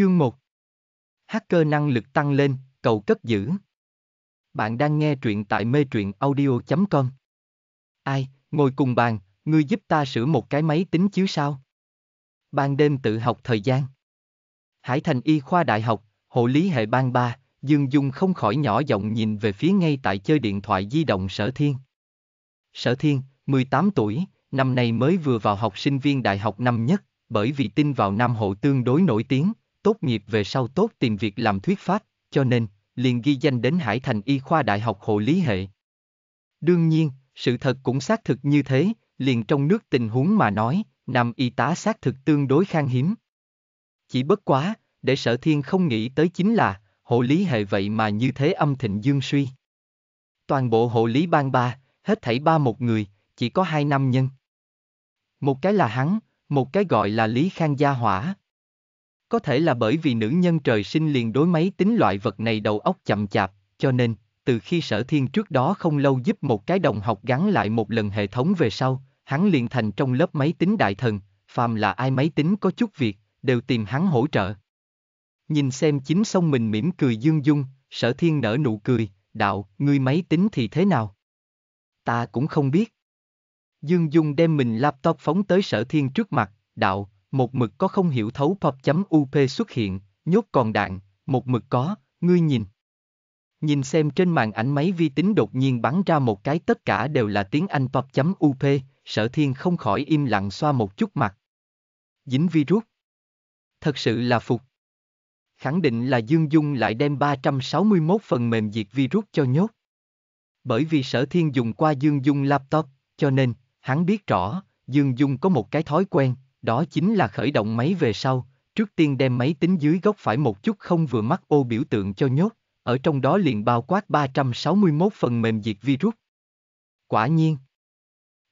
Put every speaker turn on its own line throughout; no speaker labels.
Chương 1 Hacker năng lực tăng lên, cầu cất giữ. Bạn đang nghe truyện tại mê truyện audio.com Ai, ngồi cùng bàn, ngươi giúp ta sửa một cái máy tính chứ sao? Ban đêm tự học thời gian. Hải Thành Y khoa đại học, hộ lý hệ ban ba, Dương Dung không khỏi nhỏ giọng nhìn về phía ngay tại chơi điện thoại di động Sở Thiên. Sở Thiên, 18 tuổi, năm nay mới vừa vào học sinh viên đại học năm nhất, bởi vì tin vào Nam Hộ tương đối nổi tiếng, tốt nghiệp về sau tốt tìm việc làm thuyết pháp, cho nên, liền ghi danh đến Hải Thành Y khoa Đại học Hộ lý hệ. Đương nhiên, sự thật cũng xác thực như thế, liền trong nước tình huống mà nói, nam y tá xác thực tương đối khan hiếm. Chỉ bất quá, để sở thiên không nghĩ tới chính là, hộ lý hệ vậy mà như thế âm thịnh dương suy. Toàn bộ hộ lý ban ba, hết thảy ba một người, chỉ có hai nam nhân. Một cái là hắn, một cái gọi là Lý Khang Gia Hỏa. Có thể là bởi vì nữ nhân trời sinh liền đối máy tính loại vật này đầu óc chậm chạp, cho nên, từ khi sở thiên trước đó không lâu giúp một cái đồng học gắn lại một lần hệ thống về sau, hắn liền thành trong lớp máy tính đại thần, phàm là ai máy tính có chút việc, đều tìm hắn hỗ trợ. Nhìn xem chính xong mình mỉm cười dương dung, sở thiên nở nụ cười, đạo, ngươi máy tính thì thế nào? Ta cũng không biết. Dương Dung đem mình laptop phóng tới sở thiên trước mặt, đạo, một mực có không hiểu thấu pop.up xuất hiện, nhốt còn đạn, một mực có, ngươi nhìn. Nhìn xem trên màn ảnh máy vi tính đột nhiên bắn ra một cái tất cả đều là tiếng Anh pop.up, sở thiên không khỏi im lặng xoa một chút mặt. Dính virus. Thật sự là phục. Khẳng định là Dương Dung lại đem 361 phần mềm diệt virus cho nhốt. Bởi vì sở thiên dùng qua Dương Dung laptop, cho nên, hắn biết rõ, Dương Dung có một cái thói quen, đó chính là khởi động máy về sau, trước tiên đem máy tính dưới góc phải một chút không vừa mắt ô biểu tượng cho nhốt, ở trong đó liền bao quát 361 phần mềm diệt virus. Quả nhiên,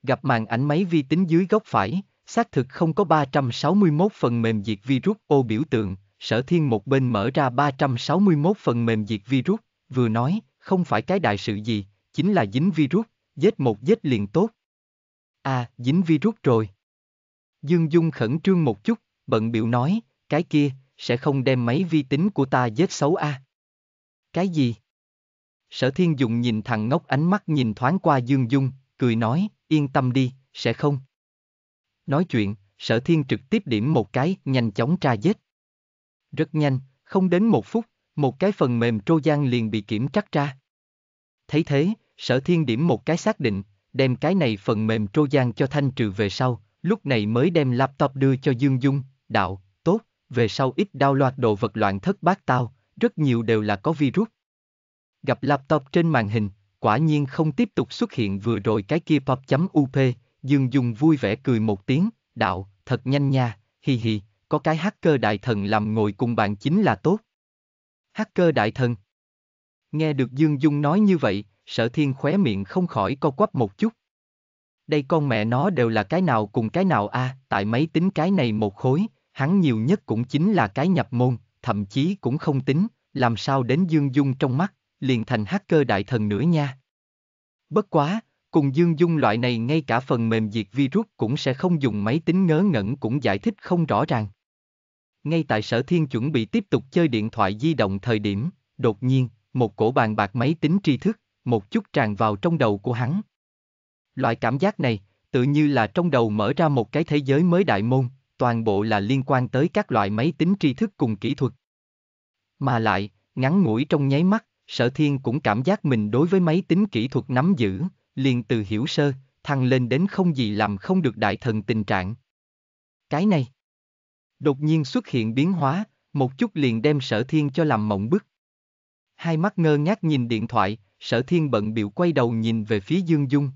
gặp màn ảnh máy vi tính dưới góc phải, xác thực không có 361 phần mềm diệt virus ô biểu tượng, sở thiên một bên mở ra 361 phần mềm diệt virus, vừa nói, không phải cái đại sự gì, chính là dính virus, giết một giết liền tốt. À, dính virus rồi. Dương Dung khẩn trương một chút, bận biểu nói, cái kia, sẽ không đem máy vi tính của ta vết xấu a. À? Cái gì? Sở thiên dụng nhìn thằng ngốc ánh mắt nhìn thoáng qua Dương Dung, cười nói, yên tâm đi, sẽ không. Nói chuyện, sở thiên trực tiếp điểm một cái, nhanh chóng tra vết. Rất nhanh, không đến một phút, một cái phần mềm Trojan liền bị kiểm trắc ra. Thấy thế, sở thiên điểm một cái xác định, đem cái này phần mềm Trojan cho thanh trừ về sau, lúc này mới đem laptop đưa cho Dương Dung, đạo, tốt, về sau ít đao loạt đồ vật loạn thất bát tao, rất nhiều đều là có virus. Gặp laptop trên màn hình, quả nhiên không tiếp tục xuất hiện vừa rồi cái kia pop.up, Dương Dung vui vẻ cười một tiếng, đạo, thật nhanh nha, hi hi, có cái hacker đại thần làm ngồi cùng bạn chính là tốt. Hacker đại thần Nghe được Dương Dung nói như vậy, sở thiên khóe miệng không khỏi co quắp một chút, đây con mẹ nó đều là cái nào cùng cái nào a, à, tại máy tính cái này một khối, hắn nhiều nhất cũng chính là cái nhập môn, thậm chí cũng không tính, làm sao đến Dương Dung trong mắt, liền thành hacker đại thần nữa nha. Bất quá, cùng Dương Dung loại này ngay cả phần mềm diệt virus cũng sẽ không dùng máy tính ngớ ngẩn cũng giải thích không rõ ràng. Ngay tại sở thiên chuẩn bị tiếp tục chơi điện thoại di động thời điểm, đột nhiên, một cổ bàn bạc máy tính tri thức, một chút tràn vào trong đầu của hắn. Loại cảm giác này, tự như là trong đầu mở ra một cái thế giới mới đại môn, toàn bộ là liên quan tới các loại máy tính tri thức cùng kỹ thuật. Mà lại, ngắn ngủi trong nháy mắt, sở thiên cũng cảm giác mình đối với máy tính kỹ thuật nắm giữ, liền từ hiểu sơ, thăng lên đến không gì làm không được đại thần tình trạng. Cái này, đột nhiên xuất hiện biến hóa, một chút liền đem sở thiên cho làm mộng bức. Hai mắt ngơ ngác nhìn điện thoại, sở thiên bận biểu quay đầu nhìn về phía Dương Dung,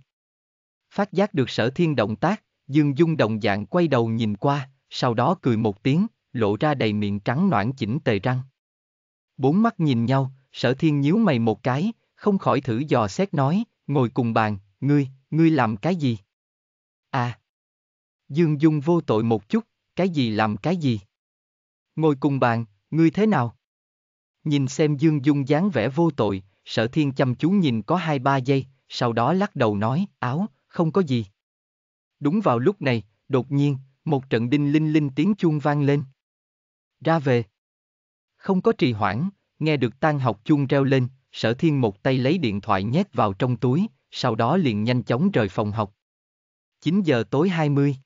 phát giác được sở thiên động tác, Dương Dung đồng dạng quay đầu nhìn qua, sau đó cười một tiếng, lộ ra đầy miệng trắng noãn chỉnh tề răng. Bốn mắt nhìn nhau, sở thiên nhíu mày một cái, không khỏi thử dò xét nói, ngồi cùng bàn, ngươi, ngươi làm cái gì? À! Dương Dung vô tội một chút, cái gì làm cái gì? Ngồi cùng bàn, ngươi thế nào? Nhìn xem Dương Dung dáng vẻ vô tội, sở thiên chăm chú nhìn có hai ba giây, sau đó lắc đầu nói, áo, không có gì. Đúng vào lúc này, đột nhiên, một trận đinh linh linh tiếng chuông vang lên. Ra về. Không có trì hoãn, nghe được tan học chuông reo lên, sở thiên một tay lấy điện thoại nhét vào trong túi, sau đó liền nhanh chóng rời phòng học. 9 giờ tối 20.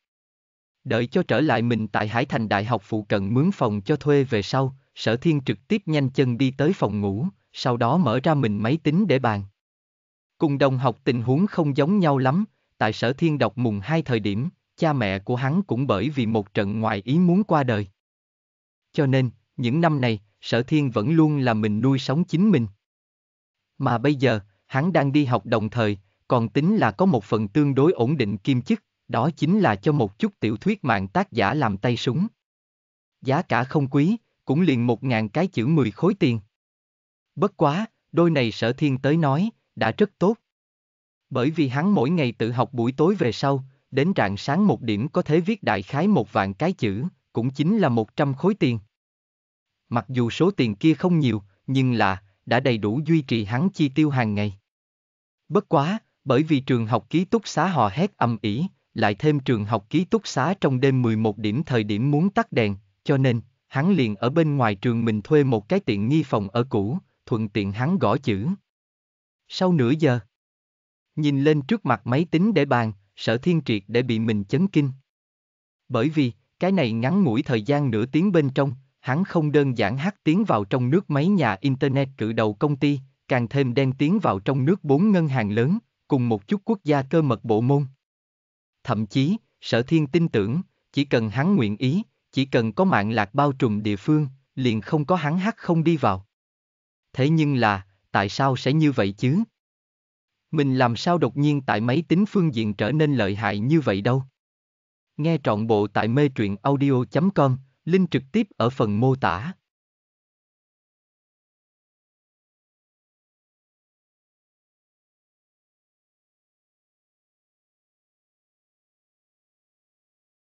Đợi cho trở lại mình tại Hải Thành Đại học phụ cận mướn phòng cho thuê về sau, sở thiên trực tiếp nhanh chân đi tới phòng ngủ, sau đó mở ra mình máy tính để bàn. Cùng đồng học tình huống không giống nhau lắm, tại sở thiên đọc mùng hai thời điểm, cha mẹ của hắn cũng bởi vì một trận ngoại ý muốn qua đời. Cho nên, những năm này, sở thiên vẫn luôn là mình nuôi sống chính mình. Mà bây giờ, hắn đang đi học đồng thời, còn tính là có một phần tương đối ổn định kim chức, đó chính là cho một chút tiểu thuyết mạng tác giả làm tay súng. Giá cả không quý, cũng liền một ngàn cái chữ mười khối tiền. Bất quá, đôi này sở thiên tới nói, đã rất tốt. Bởi vì hắn mỗi ngày tự học buổi tối về sau, đến rạng sáng một điểm có thể viết đại khái một vạn cái chữ, cũng chính là một trăm khối tiền. Mặc dù số tiền kia không nhiều, nhưng là, đã đầy đủ duy trì hắn chi tiêu hàng ngày. Bất quá, bởi vì trường học ký túc xá hò hét âm ỉ, lại thêm trường học ký túc xá trong đêm 11 điểm thời điểm muốn tắt đèn, cho nên, hắn liền ở bên ngoài trường mình thuê một cái tiện nghi phòng ở cũ, thuận tiện hắn gõ chữ. Sau nửa giờ, Nhìn lên trước mặt máy tính để bàn, sở thiên triệt để bị mình chấn kinh. Bởi vì, cái này ngắn ngủi thời gian nửa tiếng bên trong, hắn không đơn giản hát tiếng vào trong nước mấy nhà Internet cự đầu công ty, càng thêm đen tiếng vào trong nước bốn ngân hàng lớn, cùng một chút quốc gia cơ mật bộ môn. Thậm chí, sở thiên tin tưởng, chỉ cần hắn nguyện ý, chỉ cần có mạng lạc bao trùm địa phương, liền không có hắn hát không đi vào. Thế nhưng là, tại sao sẽ như vậy chứ? Mình làm sao đột nhiên tại máy tính phương diện trở nên lợi hại như vậy đâu. Nghe trọn bộ tại mê truyện audio.com, link trực tiếp ở phần mô tả.